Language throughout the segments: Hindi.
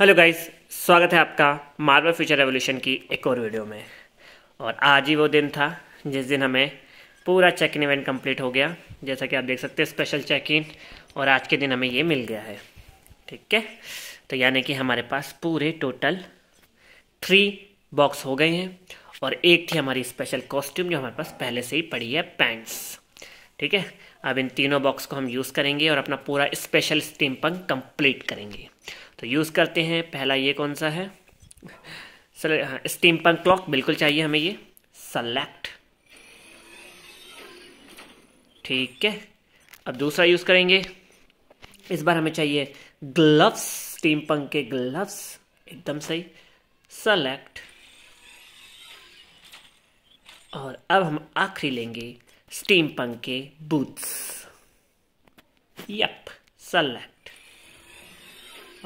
हेलो गाइस स्वागत है आपका मार्बल फ्यूचर रेवोल्यूशन की एक और वीडियो में और आज ही वो दिन था जिस दिन हमें पूरा चेक इन इवेंट कंप्लीट हो गया जैसा कि आप देख सकते हैं स्पेशल चेक इन और आज के दिन हमें ये मिल गया है ठीक है तो यानी कि हमारे पास पूरे टोटल थ्री बॉक्स हो गए हैं और एक थी हमारी स्पेशल कॉस्ट्यूम जो हमारे पास पहले से ही पड़ी है पैंट्स ठीक है अब इन तीनों बॉक्स को हम यूज़ करेंगे और अपना पूरा स्पेशल स्टीम पंक कम्प्लीट करेंगे तो यूज़ करते हैं पहला ये कौन सा है स्टीम पंक क्लॉक बिल्कुल चाहिए हमें ये सेलेक्ट ठीक है अब दूसरा यूज़ करेंगे इस बार हमें चाहिए ग्लव्स स्टीम पंक के ग्लव्स एकदम सही सेलेक्ट और अब हम आखिरी लेंगे स्टीम पंक के बूथ्स यप सेलेक्ट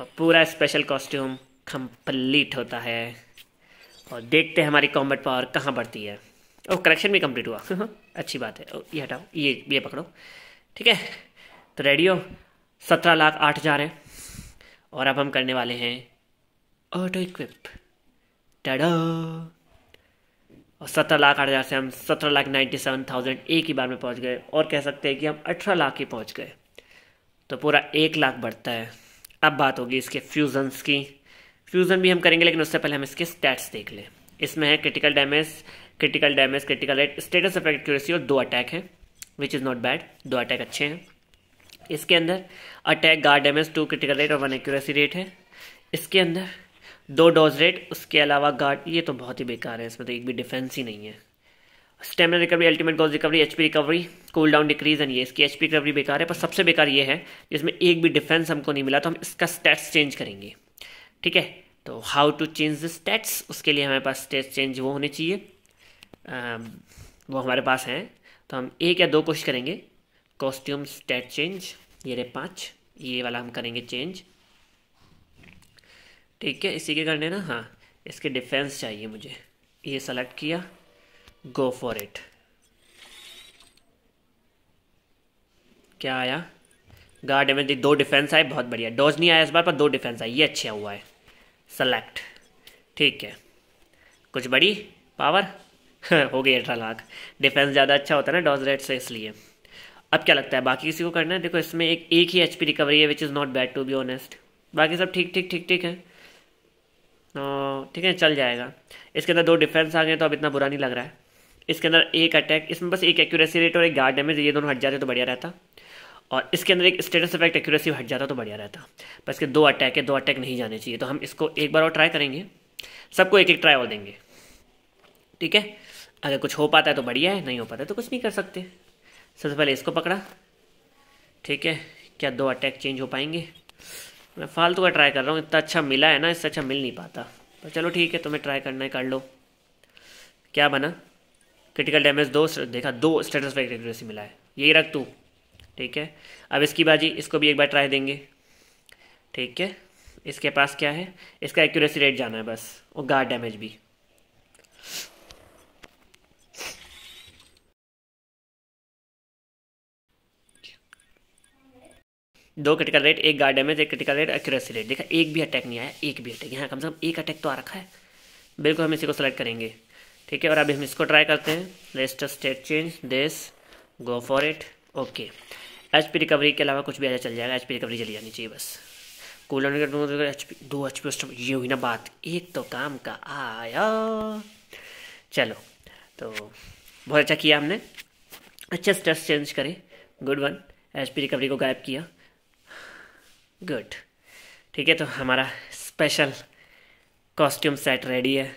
और पूरा स्पेशल कॉस्ट्यूम कंप्लीट होता है और देखते हैं हमारी कॉम्बेट पावर कहाँ बढ़ती है ओह करेक्शन भी कंप्लीट हुआ अच्छी बात है ओ, ये हटाओ ये ये पकड़ो ठीक है तो रेडियो सत्रह लाख आठ हज़ार है और अब हम करने वाले हैं ऑटो इक्विप टडो और सत्रह लाख आठ हज़ार से हम सत्रह लाख नाइन्टी सेवन थाउजेंड एक ही बार में पहुंच गए और कह सकते हैं कि हम अठारह लाख ही पहुंच गए तो पूरा एक लाख बढ़ता है अब बात होगी इसके फ्यूज़न्स की फ्यूज़न भी हम करेंगे लेकिन उससे पहले हम इसके स्टैट्स देख लें इसमें है critical damage critical damage critical rate status of accuracy और दो अटैक है विच इज़ नॉट बैड दो अटैक अच्छे हैं इसके अंदर attack guard damage two critical rate और वन एक्यूरेसी रेट है इसके अंदर दो डोज रेट उसके अलावा गार्ड ये तो बहुत ही बेकार है इसमें तो एक भी डिफेंस ही नहीं है stamina recovery ultimate gauge recovery HP recovery cool down decrease and ये इसकी एचपी रिकवरी बेकार है पर सबसे बेकार ये है जिसमें एक भी डिफेंस हमको नहीं मिला तो हम इसका स्टेट्स चेंज करेंगे ठीक है तो how to change the stats उसके लिए हमारे पास स्टेट्स चेंज वो होने चाहिए वो हमारे पास हैं तो हम एक या दो कोशिश करेंगे कॉस्ट्यूम स्टेट चेंज ये रे पाँच ये वाला हम करेंगे चेंज ठीक है इसी के करने ना हाँ इसके डिफेंस चाहिए मुझे ये सेलेक्ट किया गो फॉर इट क्या आया गार्ड डैमेज दो डिफेंस आए बहुत बढ़िया डोज नहीं आया इस बार पर दो डिफेंस आए ये अच्छा हुआ है सेलेक्ट ठीक है कुछ बड़ी पावर हो गई अठारह लाख डिफेंस ज़्यादा अच्छा होता है ना डॉज रेट से इसलिए अब क्या लगता है बाकी किसी को करना है देखो इसमें एक एक ही एच रिकवरी है which is not bad to be honest बाकी सब ठीक ठीक ठीक ठीक है ठीक है चल जाएगा इसके अंदर दो डिफेंस आ गए तो अब इतना बुरा नहीं लग रहा है इसके अंदर एक अटैक इसमें बस एक एक्यूरेसी रेट और एक गार्ड डैमेज ये दोनों हट जाते तो बढ़िया रहता और इसके अंदर एक स्टेटस इफेक्ट एक्यूरेसी हट जाता तो बढ़िया रहता बस इसके दो अटैक है दो अटैक नहीं जाने चाहिए तो हम इसको एक बार और ट्राई करेंगे सबको एक एक ट्राई और देंगे ठीक है अगर कुछ हो पाता है तो बढ़िया है नहीं हो पाता है तो कुछ नहीं कर सकते सबसे पहले इसको पकड़ा ठीक है क्या दो अटैक चेंज हो पाएंगे मैं फालतू का ट्राई कर रहा हूँ इतना अच्छा मिला है ना इससे अच्छा मिल नहीं पाता पर चलो ठीक है तुम्हें ट्राई करना है कर लो क्या बना क्रिटिकल डैमेज दो देखा दो स्टेटस एक्यूरेसी मिला है यही रख तू ठीक है अब इसकी बाजी इसको भी एक बार ट्राई देंगे ठीक है इसके पास क्या है इसका एक्यूरेसी रेट जाना है बस और गार्ड डैमेज भी दो क्रिटिकल रेट एक गार्ड डैमेज एक क्रिटिकल रेट एक्यूरेसी रेट देखा एक भी अटैक नहीं आया एक भी अटैक यहाँ कम से कम एक अटैक तो आ रखा है बिल्कुल हम इसी को सेलेक्ट करेंगे ठीक है और अभी हम इसको ट्राई करते हैं register stat change this go for it okay H P recovery के अलावा कुछ भी ऐसा चल जाएगा एच पी रिकवरी चली जानी चाहिए बस कूल डाउन एच पी दो एच पी ये हुई ना बात एक तो काम का आया चलो तो बहुत अच्छा किया हमने अच्छा स्टेट चेंज करें good one H P recovery को गायब किया गुड ठीक है तो हमारा स्पेशल कॉस्ट्यूम सेट रेडी है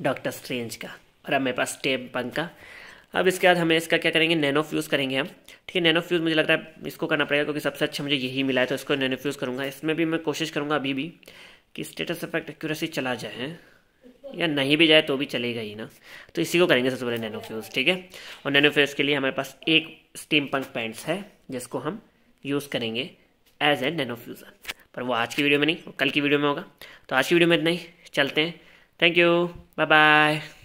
डॉक्टर स्ट्रेंज का और हमारे पास स्टेम पंख का अब इसके बाद हमें इसका क्या करेंगे नैनो फ्यूज़ करेंगे हम ठीक है नैनो फ्यूज़ मुझे लग रहा है इसको करना पड़ेगा क्योंकि सबसे अच्छा मुझे यही मिला है तो इसको नैनो फ्यूज़ करूँगा इसमें भी मैं कोशिश करूँगा अभी भी कि स्टेटस इफेक्ट एक्यूरेसी चला जाए या नहीं भी जाए तो भी चलेगा ही ना तो इसी को करेंगे सबसे पहले नैनो फ्यूज़ ठीक है और नैनो फ्यूज़ के लिए हमारे पास एक स्टीम पंक पैंट्स है जिसको हम यूज़ करेंगे एज ए नैनो फ्यूज़र पर वो आज की वीडियो में नहीं कल की वीडियो में होगा तो आज की वीडियो में इतना ही चलते हैं थैंक यू बाय बाय